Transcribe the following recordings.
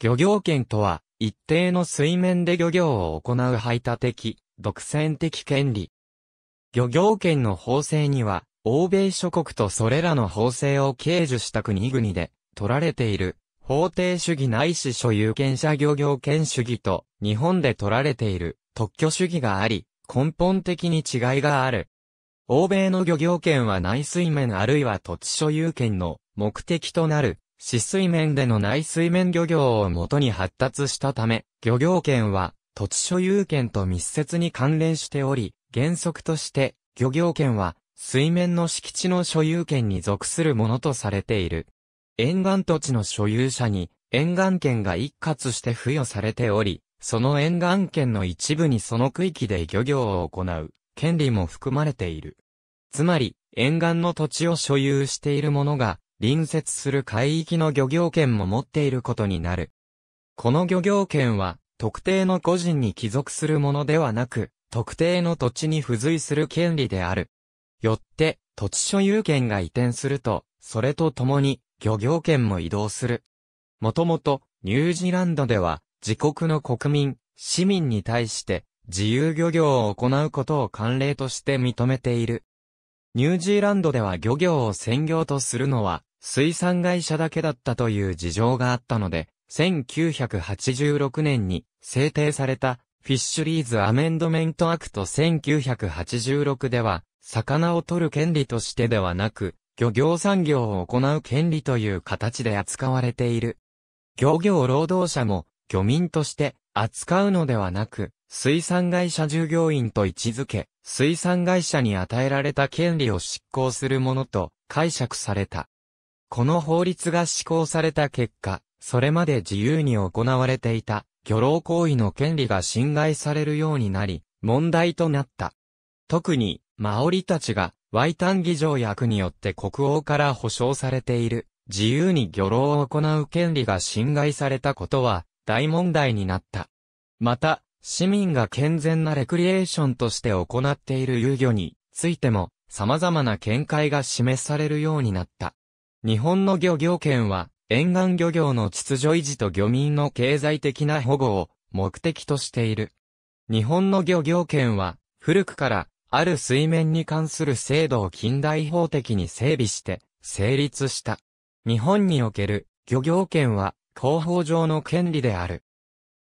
漁業権とは、一定の水面で漁業を行う排他的、独占的権利。漁業権の法制には、欧米諸国とそれらの法制を掲受した国々で、取られている、法定主義ないし所有権者漁業権主義と、日本で取られている、特許主義があり、根本的に違いがある。欧米の漁業権は内水面あるいは土地所有権の目的となる死水面での内水面漁業をもとに発達したため、漁業権は土地所有権と密接に関連しており、原則として漁業権は水面の敷地の所有権に属するものとされている。沿岸土地の所有者に沿岸権が一括して付与されており、その沿岸権の一部にその区域で漁業を行う権利も含まれている。つまり、沿岸の土地を所有している者が隣接する海域の漁業権も持っていることになる。この漁業権は、特定の個人に帰属するものではなく、特定の土地に付随する権利である。よって、土地所有権が移転すると、それとともに、漁業権も移動する。もともと、ニュージーランドでは、自国の国民、市民に対して、自由漁業を行うことを慣例として認めている。ニュージーランドでは漁業を専業とするのは、水産会社だけだったという事情があったので、1986年に制定されたフィッシュリーズアメンドメントアクト1986では、魚を取る権利としてではなく、漁業産業を行う権利という形で扱われている。漁業労働者も漁民として扱うのではなく、水産会社従業員と位置づけ、水産会社に与えられた権利を執行するものと解釈された。この法律が施行された結果、それまで自由に行われていた、漁労行為の権利が侵害されるようになり、問題となった。特に、マオリたちが、ワイタン議条約によって国王から保障されている、自由に漁労を行う権利が侵害されたことは、大問題になった。また、市民が健全なレクリエーションとして行っている遊漁についても、様々な見解が示されるようになった。日本の漁業権は、沿岸漁業の秩序維持と漁民の経済的な保護を目的としている。日本の漁業権は、古くから、ある水面に関する制度を近代法的に整備して、成立した。日本における漁業権は、広報上の権利である。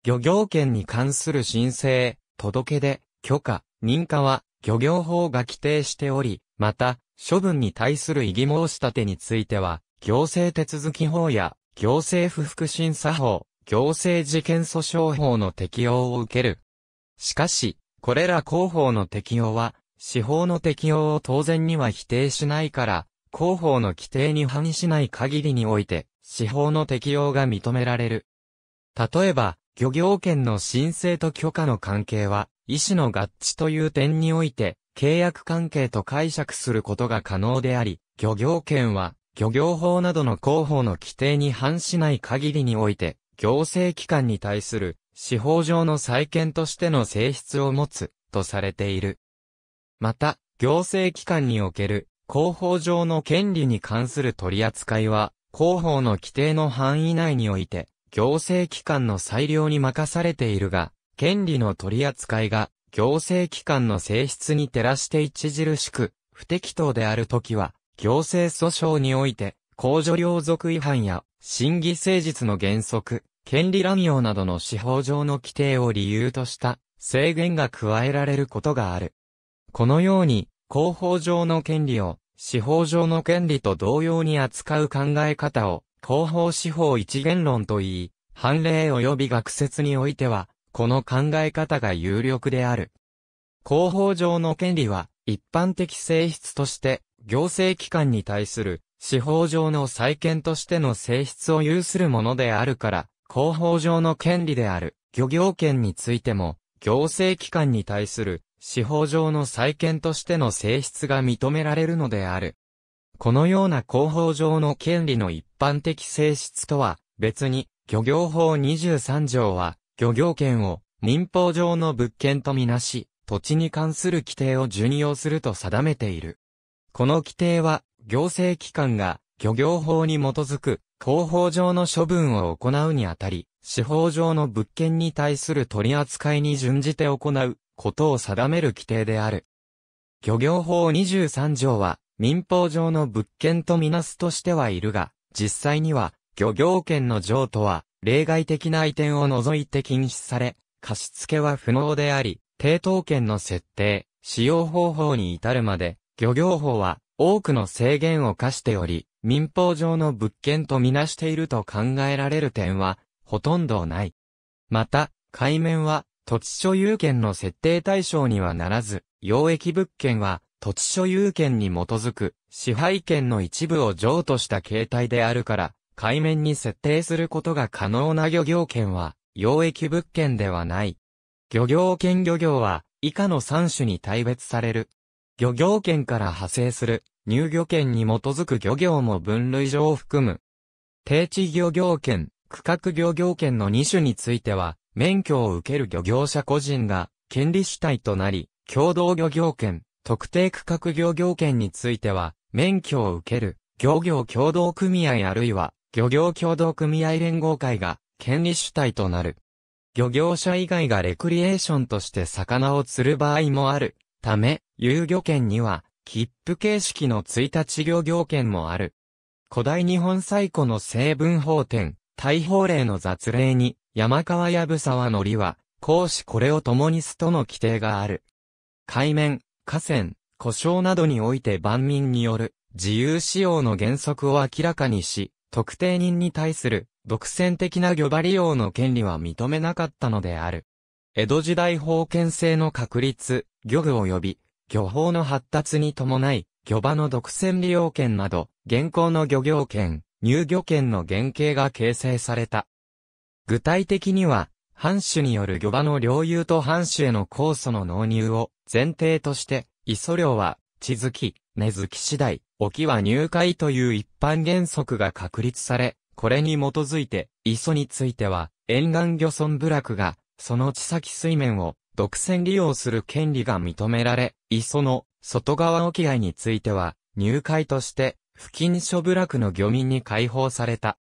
漁業権に関する申請、届け出、許可、認可は、漁業法が規定しており、また、処分に対する異議申し立てについては、行政手続法や、行政不服審査法、行政事件訴訟法の適用を受ける。しかし、これら広報の適用は、司法の適用を当然には否定しないから、広報の規定に反しない限りにおいて、司法の適用が認められる。例えば、漁業権の申請と許可の関係は、医師の合致という点において、契約関係と解釈することが可能であり、漁業権は、漁業法などの広報の規定に反しない限りにおいて、行政機関に対する、司法上の再建としての性質を持つ、とされている。また、行政機関における、広報上の権利に関する取り扱いは、広報の規定の範囲内において、行政機関の裁量に任されているが、権利の取り扱いが行政機関の性質に照らして著しく不適当であるときは、行政訴訟において、公助領属違反や、審議誠実の原則、権利乱用などの司法上の規定を理由とした制限が加えられることがある。このように、広報上の権利を、司法上の権利と同様に扱う考え方を、広報司法一元論といい、判例及び学説においては、この考え方が有力である。広報上の権利は、一般的性質として、行政機関に対する、司法上の再建としての性質を有するものであるから、広報上の権利である、漁業権についても、行政機関に対する、司法上の再建としての性質が認められるのである。このような広報上の権利の一般的性質とは、別に、漁業法23条は、漁業権を民法上の物件とみなし、土地に関する規定を順用すると定めている。この規定は、行政機関が漁業法に基づく広報上の処分を行うにあたり、司法上の物件に対する取り扱いに準じて行うことを定める規定である。漁業法23条は民法上の物件とみなすとしてはいるが、実際には漁業権の上とは例外的な移転を除いて禁止され、貸付は不能であり、抵当権の設定、使用方法に至るまで、漁業法は多くの制限を課しており、民法上の物件とみなしていると考えられる点は、ほとんどない。また、海面は土地所有権の設定対象にはならず、溶液物件は土地所有権に基づく支配権の一部を譲渡した形態であるから、海面に設定することが可能な漁業権は、溶液物件ではない。漁業権漁業は、以下の3種に大別される。漁業権から派生する、入漁権に基づく漁業も分類上を含む。定置漁業権、区画漁業権の2種については、免許を受ける漁業者個人が、権利主体となり、共同漁業権、特定区画漁業権については、免許を受ける、漁業協同組合あるいは、漁業協同組合連合会が権利主体となる。漁業者以外がレクリエーションとして魚を釣る場合もある。ため、遊漁券には、切符形式の1日漁業券もある。古代日本最古の成分法典、大法令の雑令に、山川やぶさわのりは、公子これを共にすとの規定がある。海面、河川、故障などにおいて万民による自由使用の原則を明らかにし、特定人に対する独占的な漁場利用の権利は認めなかったのである。江戸時代封建制の確立、漁具及び漁法の発達に伴い、漁場の独占利用権など、現行の漁業権、入漁権の原型が形成された。具体的には、藩主による漁場の領有と藩主への控訴の納入を前提として、磯漁は、地づき、根付き次第、沖は入会という一般原則が確立され、これに基づいて、磯については、沿岸漁村部落が、その地先水面を独占利用する権利が認められ、磯の外側沖合については、入会として、付近諸部落の漁民に解放された。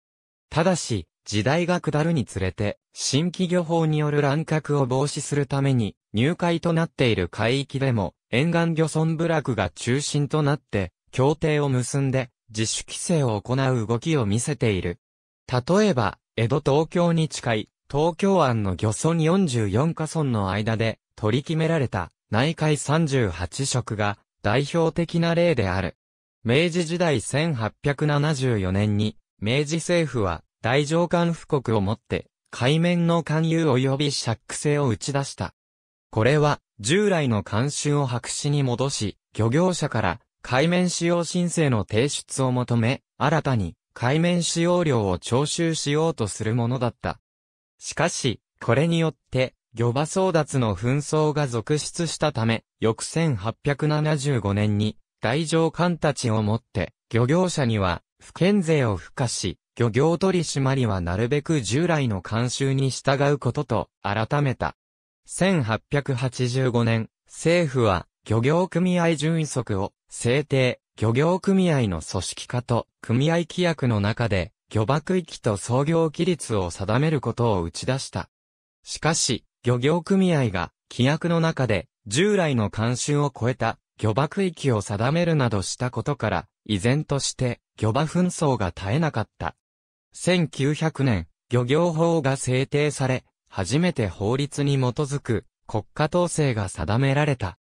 ただし、時代が下るにつれて、新規漁法による乱獲を防止するために、入会となっている海域でも、沿岸漁村部落が中心となって、協定を結んで、自主規制を行う動きを見せている。例えば、江戸東京に近い、東京湾の漁村44カ村の間で、取り決められた、内海38色が、代表的な例である。明治時代1874年に、明治政府は、大上官布告をもって、海面の勧誘及び借区制を打ち出した。これは、従来の慣習を白紙に戻し、漁業者から海面使用申請の提出を求め、新たに海面使用料を徴収しようとするものだった。しかし、これによって、漁場争奪の紛争が続出したため、翌1875年に、大乗官たちをもって、漁業者には、不健税を付加し、漁業取締りはなるべく従来の慣習に従うことと、改めた。1885年、政府は漁業組合順位則を制定、漁業組合の組織化と組合規約の中で漁爆域と創業規律を定めることを打ち出した。しかし、漁業組合が規約の中で従来の慣習を超えた漁爆域を定めるなどしたことから、依然として漁場紛争が絶えなかった。1900年、漁業法が制定され、初めて法律に基づく国家統制が定められた。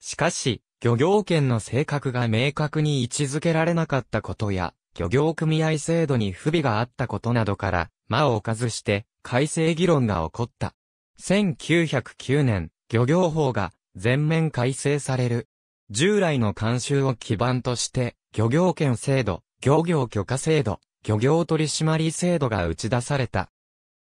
しかし、漁業権の性格が明確に位置づけられなかったことや、漁業組合制度に不備があったことなどから、間を置かずして、改正議論が起こった。1909年、漁業法が全面改正される。従来の慣習を基盤として、漁業権制度、漁業許可制度、漁業取締制度が打ち出された。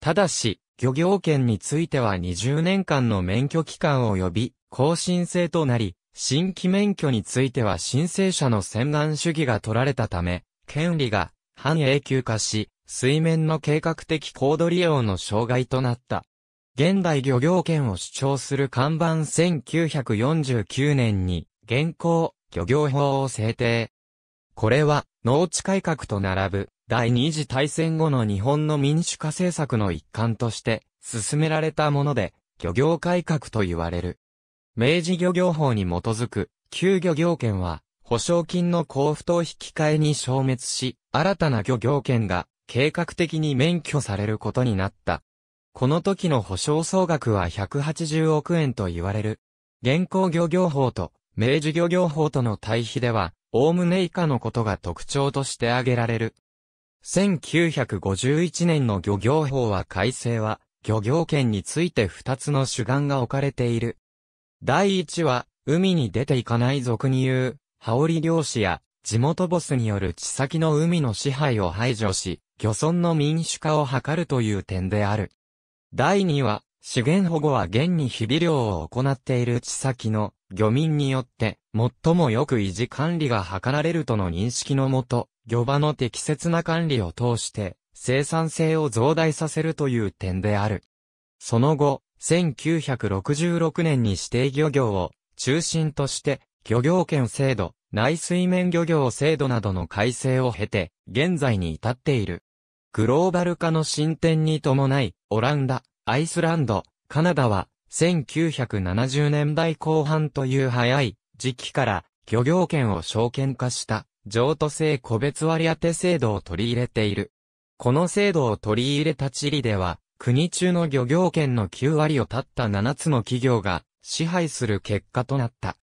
ただし、漁業権については20年間の免許期間及び更新制となり、新規免許については申請者の専顔主義が取られたため、権利が半永久化し、水面の計画的高度利用の障害となった。現代漁業権を主張する看板1949年に、現行、漁業法を制定。これは、農地改革と並ぶ、第二次大戦後の日本の民主化政策の一環として進められたもので、漁業改革と言われる。明治漁業法に基づく、旧漁業権は、保証金の交付と引き換えに消滅し、新たな漁業権が計画的に免許されることになった。この時の保証総額は180億円と言われる。現行漁業法と明治漁業法との対比では、おおむね以下のことが特徴として挙げられる。1951年の漁業法は改正は、漁業権について二つの主眼が置かれている。第一は、海に出ていかない俗に言う、羽織漁師や、地元ボスによる地先の海の支配を排除し、漁村の民主化を図るという点である。第二は、資源保護は現に日々漁を行っている地先の漁民によって最もよく維持管理が図られるとの認識のもと、漁場の適切な管理を通して生産性を増大させるという点である。その後、1966年に指定漁業を中心として漁業権制度、内水面漁業制度などの改正を経て現在に至っている。グローバル化の進展に伴い、オランダ、アイスランド、カナダは、1970年代後半という早い時期から漁業権を証券化した譲渡制個別割当制度を取り入れている。この制度を取り入れたチリでは、国中の漁業権の9割を経った7つの企業が支配する結果となった。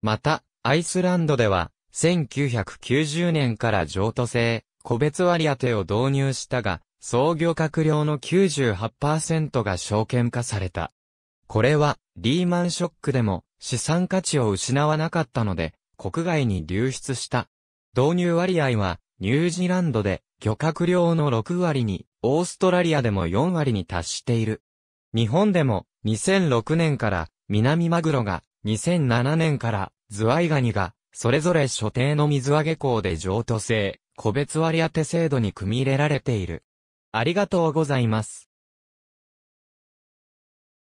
また、アイスランドでは、1990年から譲渡制、個別割当を導入したが、創業閣僚の98%が証券化された。これはリーマンショックでも資産価値を失わなかったので国外に流出した。導入割合はニュージーランドで漁獲量の6割に、オーストラリアでも4割に達している。日本でも2006年から南マグロが2007年からズワイガニがそれぞれ所定の水揚げ港で譲渡制、個別割当制度に組み入れられている。ありがとうございます。